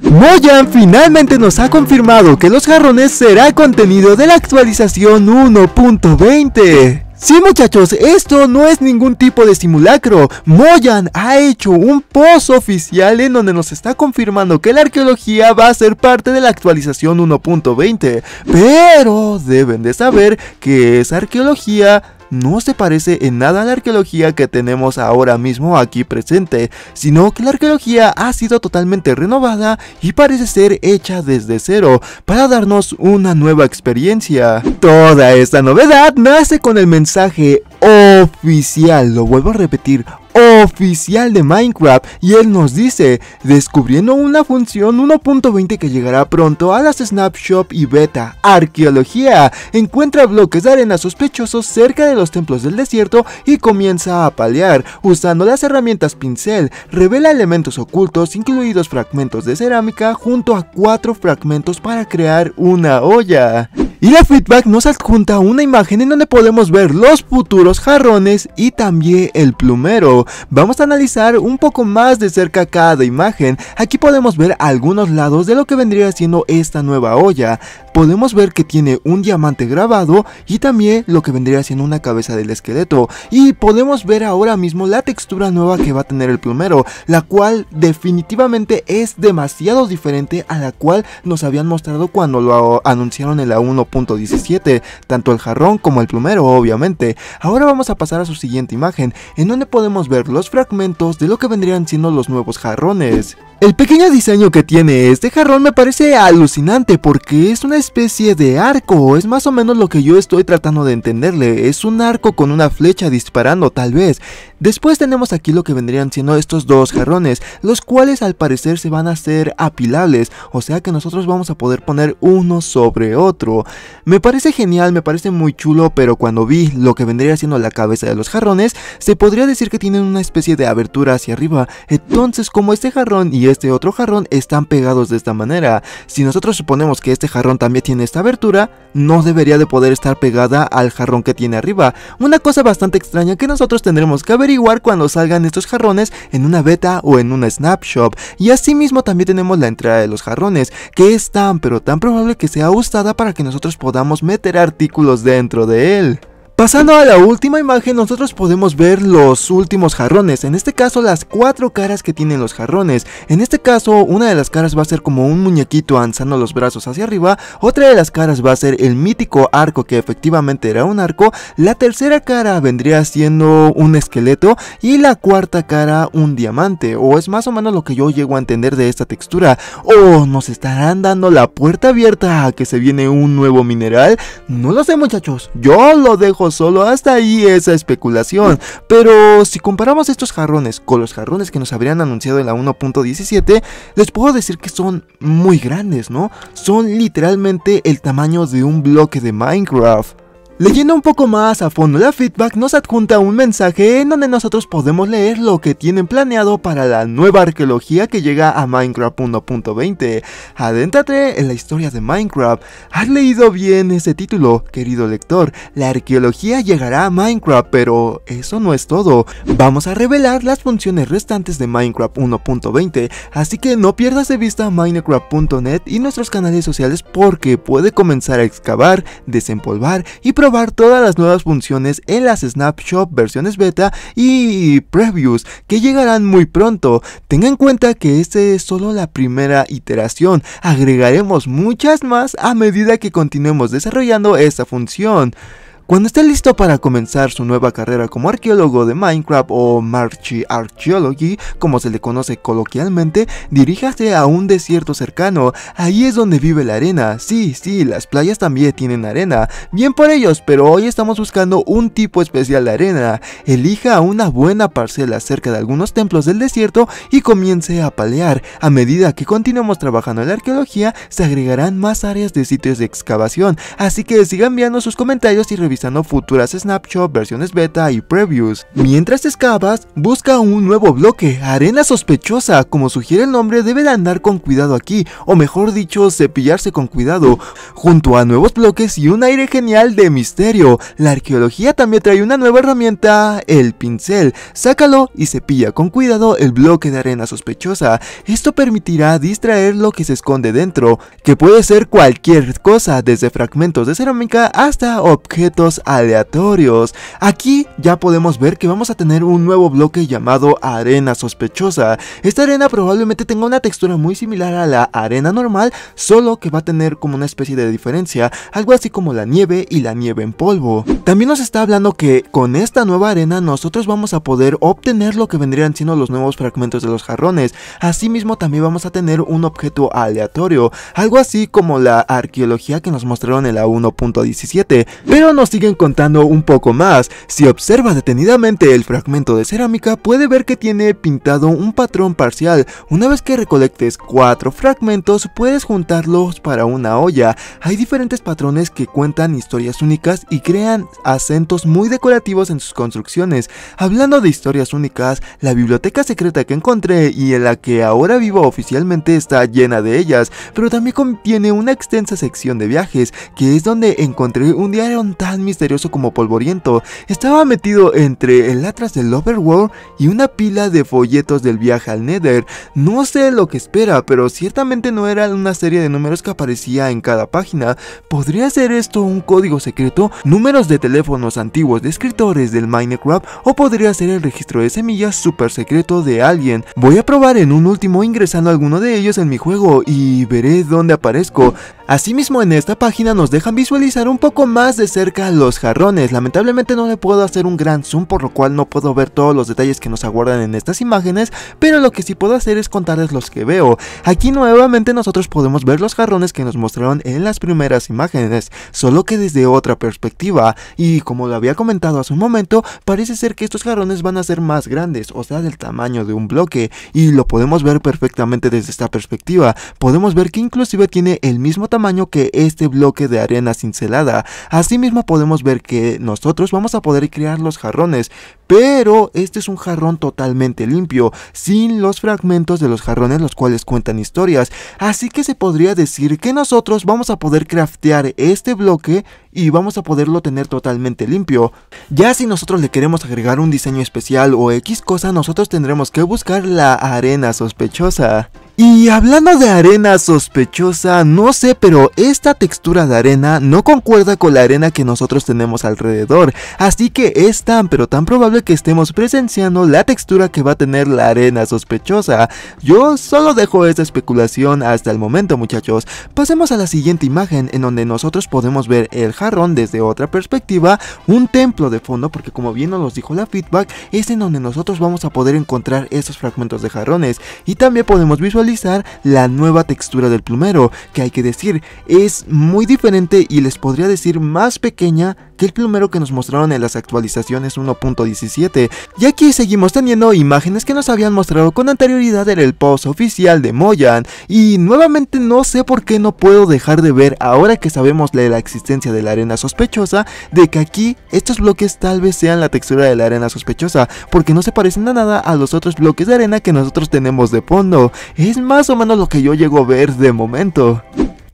Moyan finalmente nos ha confirmado que los jarrones será contenido de la actualización 1.20. Sí muchachos, esto no es ningún tipo de simulacro. Moyan ha hecho un post oficial en donde nos está confirmando que la arqueología va a ser parte de la actualización 1.20. Pero deben de saber que esa arqueología no se parece en nada a la arqueología que tenemos ahora mismo aquí presente, sino que la arqueología ha sido totalmente renovada y parece ser hecha desde cero para darnos una nueva experiencia. Toda esta novedad nace con el mensaje oficial, lo vuelvo a repetir, oficial de Minecraft y él nos dice, descubriendo una función 1.20 que llegará pronto a las Snapshop y Beta, arqueología, encuentra bloques de arena sospechosos cerca de los templos del desierto y comienza a palear, usando las herramientas pincel, revela elementos ocultos incluidos fragmentos de cerámica junto a cuatro fragmentos para crear una olla. Y la feedback nos adjunta una imagen en donde podemos ver los futuros jarrones y también el plumero. Vamos a analizar un poco más de cerca cada imagen. Aquí podemos ver algunos lados de lo que vendría siendo esta nueva olla. Podemos ver que tiene un diamante grabado y también lo que vendría siendo una cabeza del esqueleto. Y podemos ver ahora mismo la textura nueva que va a tener el plumero, la cual definitivamente es demasiado diferente a la cual nos habían mostrado cuando lo anunciaron en la 1. 17 tanto el jarrón como el plumero obviamente. Ahora vamos a pasar a su siguiente imagen, en donde podemos ver los fragmentos de lo que vendrían siendo los nuevos jarrones. El pequeño diseño que tiene este jarrón me parece alucinante porque es una especie de arco, es más o menos lo que yo estoy tratando de entenderle, es un arco con una flecha disparando tal vez. Después tenemos aquí lo que vendrían siendo estos dos jarrones, los cuales al parecer se van a hacer apilables, o sea que nosotros vamos a poder poner uno sobre otro. Me parece genial, me parece muy chulo, pero cuando vi lo que vendría siendo la cabeza de los jarrones, se podría decir que tienen una especie de abertura hacia arriba. Entonces, como este jarrón y este otro jarrón están pegados de esta manera, si nosotros suponemos que este jarrón también tiene esta abertura, no debería de poder estar pegada al jarrón que tiene arriba. Una cosa bastante extraña que nosotros tendremos que averiguar cuando salgan estos jarrones en una beta o en una snapshot. Y asimismo también tenemos la entrada de los jarrones, que es tan pero tan probable que sea usada para que nosotros podamos meter artículos dentro de él. Pasando a la última imagen nosotros podemos ver los últimos jarrones, en este caso las cuatro caras que tienen los jarrones, en este caso una de las caras va a ser como un muñequito alzando los brazos hacia arriba, otra de las caras va a ser el mítico arco que efectivamente era un arco, la tercera cara vendría siendo un esqueleto y la cuarta cara un diamante, o es más o menos lo que yo llego a entender de esta textura, o nos estarán dando la puerta abierta a que se viene un nuevo mineral, no lo sé muchachos, yo lo dejo solo hasta ahí esa especulación. Pero si comparamos estos jarrones con los jarrones que nos habrían anunciado en la 1.17, les puedo decir que son muy grandes, ¿no? Son literalmente el tamaño de un bloque de Minecraft. Leyendo un poco más a fondo la feedback nos adjunta un mensaje en donde nosotros podemos leer lo que tienen planeado para la nueva arqueología que llega a Minecraft 1.20. Adéntrate en la historia de Minecraft. ¿Has leído bien ese título, querido lector? La arqueología llegará a Minecraft, pero eso no es todo. Vamos a revelar las funciones restantes de Minecraft 1.20, así que no pierdas de vista Minecraft.net y nuestros canales sociales porque puede comenzar a excavar, desempolvar y probar todas las nuevas funciones en las Snapshot versiones beta y previews que llegarán muy pronto. Tenga en cuenta que esta es solo la primera iteración, agregaremos muchas más a medida que continuemos desarrollando esta función. Cuando esté listo para comenzar su nueva carrera como arqueólogo de Minecraft o Marchi Archaeology, como se le conoce coloquialmente, diríjase a un desierto cercano, ahí es donde vive la arena, sí, sí, las playas también tienen arena, bien por ellos, pero hoy estamos buscando un tipo especial de arena, elija una buena parcela cerca de algunos templos del desierto y comience a palear, a medida que continuemos trabajando en la arqueología, se agregarán más áreas de sitios de excavación, así que sigan viendo sus comentarios y revisando futuras snapshot, versiones beta y previews. Mientras excavas, busca un nuevo bloque, arena sospechosa, como sugiere el nombre debe andar con cuidado aquí, o mejor dicho, cepillarse con cuidado, junto a nuevos bloques y un aire genial de misterio. La arqueología también trae una nueva herramienta, el pincel. Sácalo y cepilla con cuidado el bloque de arena sospechosa. Esto permitirá distraer lo que se esconde dentro, que puede ser cualquier cosa, desde fragmentos de cerámica hasta objetos aleatorios. Aquí ya podemos ver que vamos a tener un nuevo bloque llamado arena sospechosa. Esta arena probablemente tenga una textura muy similar a la arena normal, solo que va a tener como una especie de diferencia, algo así como la nieve y la nieve en polvo. También nos está hablando que con esta nueva arena nosotros vamos a poder obtener lo que vendrían siendo los nuevos fragmentos de los jarrones. Asimismo también vamos a tener un objeto aleatorio, algo así como la arqueología que nos mostraron en la 1.17. Pero nos siguen contando un poco más. Si observa detenidamente el fragmento de cerámica puede ver que tiene pintado un patrón parcial. Una vez que recolectes cuatro fragmentos puedes juntarlos para una olla. Hay diferentes patrones que cuentan historias únicas y crean acentos muy decorativos en sus construcciones. Hablando de historias únicas, la biblioteca secreta que encontré y en la que ahora vivo oficialmente está llena de ellas, pero también contiene una extensa sección de viajes, que es donde encontré un diario tan misterioso como polvoriento. Estaba metido entre el Atlas del Overworld y una pila de folletos del viaje al Nether. No sé lo que espera, pero ciertamente no era una serie de números que aparecía en cada página. ¿Podría ser esto un código secreto? ¿Números de teléfonos antiguos de escritores del Minecraft o podría ser el registro de semillas super secreto de alguien. Voy a probar en un último ingresando alguno de ellos en mi juego y veré dónde aparezco. Asimismo en esta página nos dejan visualizar un poco más de cerca los jarrones, lamentablemente no le puedo hacer un gran zoom por lo cual no puedo ver todos los detalles que nos aguardan en estas imágenes, pero lo que sí puedo hacer es contarles los que veo. Aquí nuevamente nosotros podemos ver los jarrones que nos mostraron en las primeras imágenes, solo que desde otra perspectiva y como lo había comentado hace un momento, parece ser que estos jarrones van a ser más grandes, o sea del tamaño de un bloque, y lo podemos ver perfectamente desde esta perspectiva, podemos ver que inclusive tiene el mismo tamaño que este bloque de arena cincelada, asimismo podemos ver que nosotros vamos a poder crear los jarrones, pero este es un jarrón totalmente limpio, sin los fragmentos de los jarrones los cuales cuentan historias, así que se podría decir que nosotros vamos a poder craftear este bloque y vamos a poderlo tener totalmente limpio. Ya si nosotros le queremos agregar un diseño especial o X cosa, nosotros tendremos que buscar la arena sospechosa. Y hablando de arena sospechosa, no sé, pero esta textura de arena no concuerda con la arena que nosotros tenemos alrededor, así que es tan pero tan probable que estemos presenciando la textura que va a tener la arena sospechosa. Yo solo dejo esta especulación hasta el momento muchachos. Pasemos a la siguiente imagen en donde nosotros podemos ver el jarrón desde otra perspectiva, un templo de fondo, porque como bien nos dijo la feedback, es en donde nosotros vamos a poder encontrar esos fragmentos de jarrones y también podemos visualizar la nueva textura del plumero, que hay que decir, es muy diferente y les podría decir más pequeña que el plumero que nos mostraron en las actualizaciones 1.17, y aquí seguimos teniendo imágenes que nos habían mostrado con anterioridad en el post oficial de Moyan, y nuevamente no sé por qué no puedo dejar de ver ahora que sabemos de la existencia de la arena sospechosa, de que aquí estos bloques tal vez sean la textura de la arena sospechosa, porque no se parecen a nada a los otros bloques de arena que nosotros tenemos de fondo, es más o menos lo que yo llego a ver de momento.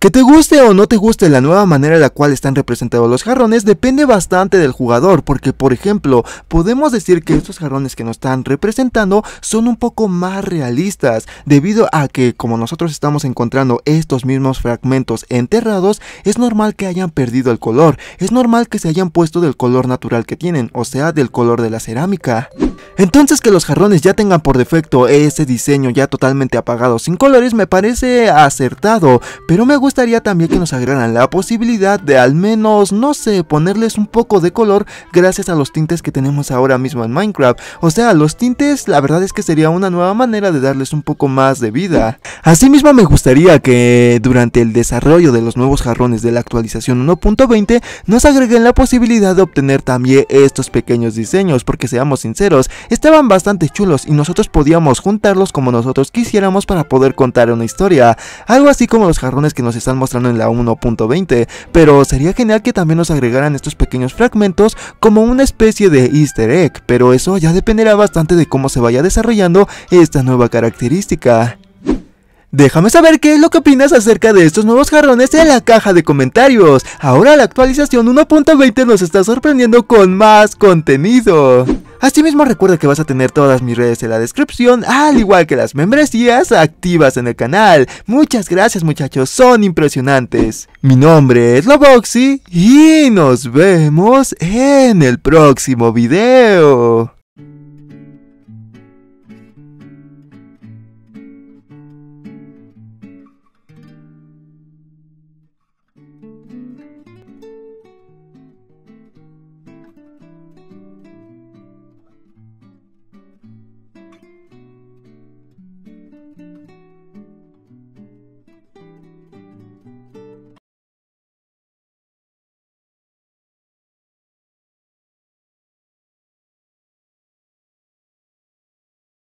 Que te guste o no te guste la nueva manera en la cual están representados los jarrones depende bastante del jugador, porque por ejemplo, podemos decir que estos jarrones que nos están representando son un poco más realistas, debido a que como nosotros estamos encontrando estos mismos fragmentos enterrados, es normal que hayan perdido el color, es normal que se hayan puesto del color natural que tienen, o sea, del color de la cerámica. Entonces que los jarrones ya tengan por defecto ese diseño ya totalmente apagado sin colores me parece acertado, pero me gusta gustaría también que nos agregaran la posibilidad de al menos, no sé, ponerles un poco de color gracias a los tintes que tenemos ahora mismo en Minecraft. O sea, los tintes la verdad es que sería una nueva manera de darles un poco más de vida. Asimismo me gustaría que durante el desarrollo de los nuevos jarrones de la actualización 1.20 nos agreguen la posibilidad de obtener también estos pequeños diseños, porque seamos sinceros, estaban bastante chulos y nosotros podíamos juntarlos como nosotros quisiéramos para poder contar una historia, algo así como los jarrones que nos están mostrando en la 1.20, pero sería genial que también nos agregaran estos pequeños fragmentos como una especie de easter egg, pero eso ya dependerá bastante de cómo se vaya desarrollando esta nueva característica. Déjame saber qué es lo que opinas acerca de estos nuevos jarrones en la caja de comentarios. Ahora la actualización 1.20 nos está sorprendiendo con más contenido. Asimismo recuerda que vas a tener todas mis redes en la descripción, al igual que las membresías activas en el canal. Muchas gracias muchachos, son impresionantes. Mi nombre es Loboxy y nos vemos en el próximo video.